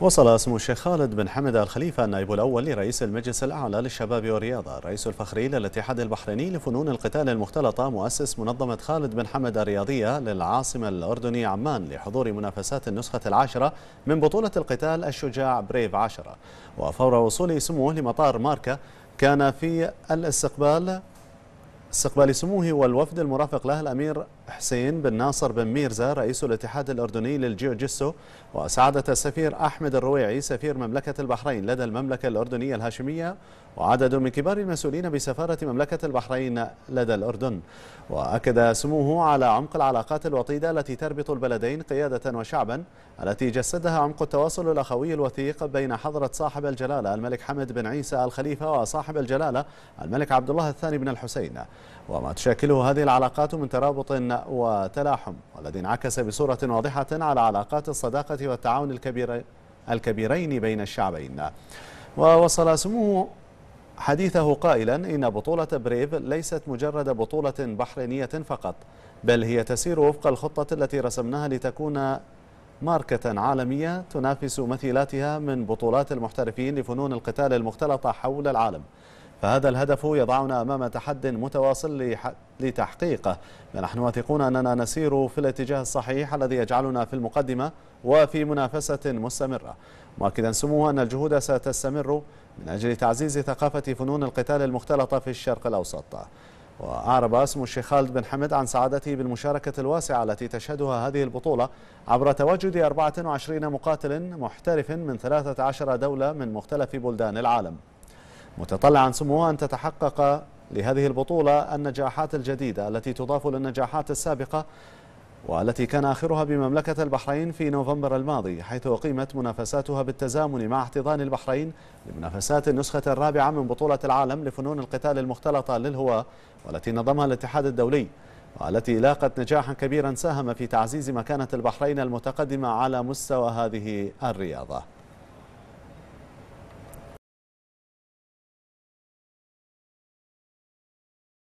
وصل اسم الشيخ خالد بن حمد الخليفة النائب الأول لرئيس المجلس الأعلى للشباب والرياضة الرئيس الفخري للاتحاد البحريني لفنون القتال المختلطة مؤسس منظمة خالد بن حمد الرياضية للعاصمة الأردنية عمان لحضور منافسات النسخة العاشرة من بطولة القتال الشجاع بريف عشرة وفور وصول سموه لمطار ماركا كان في الاستقبال استقبال سموه والوفد المرافق له الأمير حسين بن ناصر بن ميرزا رئيس الاتحاد الأردني للجيوجيسو وسعادة السفير أحمد الرويعي سفير مملكة البحرين لدى المملكة الأردنية الهاشمية وعدد من كبار المسؤولين بسفارة مملكة البحرين لدى الأردن وأكد سموه على عمق العلاقات الوطيدة التي تربط البلدين قيادة وشعبا التي جسدها عمق التواصل الأخوي الوثيق بين حضرة صاحب الجلالة الملك حمد بن عيسى الخليفة وصاحب الجلالة الملك عبد الله الثاني بن الحسين وما تشكله هذه العلاقات من ترابط وتلاحم والذي انعكس بصورة واضحة على علاقات الصداقة والتعاون الكبير الكبيرين بين الشعبين ووصل سموه حديثه قائلا إن بطولة بريف ليست مجرد بطولة بحرينية فقط بل هي تسير وفق الخطة التي رسمناها لتكون ماركة عالمية تنافس مثيلاتها من بطولات المحترفين لفنون القتال المختلطة حول العالم فهذا الهدف يضعنا أمام تحد متواصل لتحقيقه نحن واثقون أننا نسير في الاتجاه الصحيح الذي يجعلنا في المقدمة وفي منافسة مستمرة مؤكدا سموه أن الجهود ستستمر من أجل تعزيز ثقافة فنون القتال المختلطة في الشرق الأوسط وأعرب اسم الشيخ خالد بن حمد عن سعادته بالمشاركة الواسعة التي تشهدها هذه البطولة عبر تواجد 24 مقاتل محترف من 13 دولة من مختلف بلدان العالم متطلعا سموه أن تتحقق لهذه البطولة النجاحات الجديدة التي تضاف للنجاحات السابقة والتي كان آخرها بمملكة البحرين في نوفمبر الماضي حيث أقيمت منافساتها بالتزامن مع احتضان البحرين لمنافسات النسخة الرابعة من بطولة العالم لفنون القتال المختلطة للهواة والتي نظمها الاتحاد الدولي والتي لاقت نجاحا كبيرا ساهم في تعزيز مكانة البحرين المتقدمة على مستوى هذه الرياضة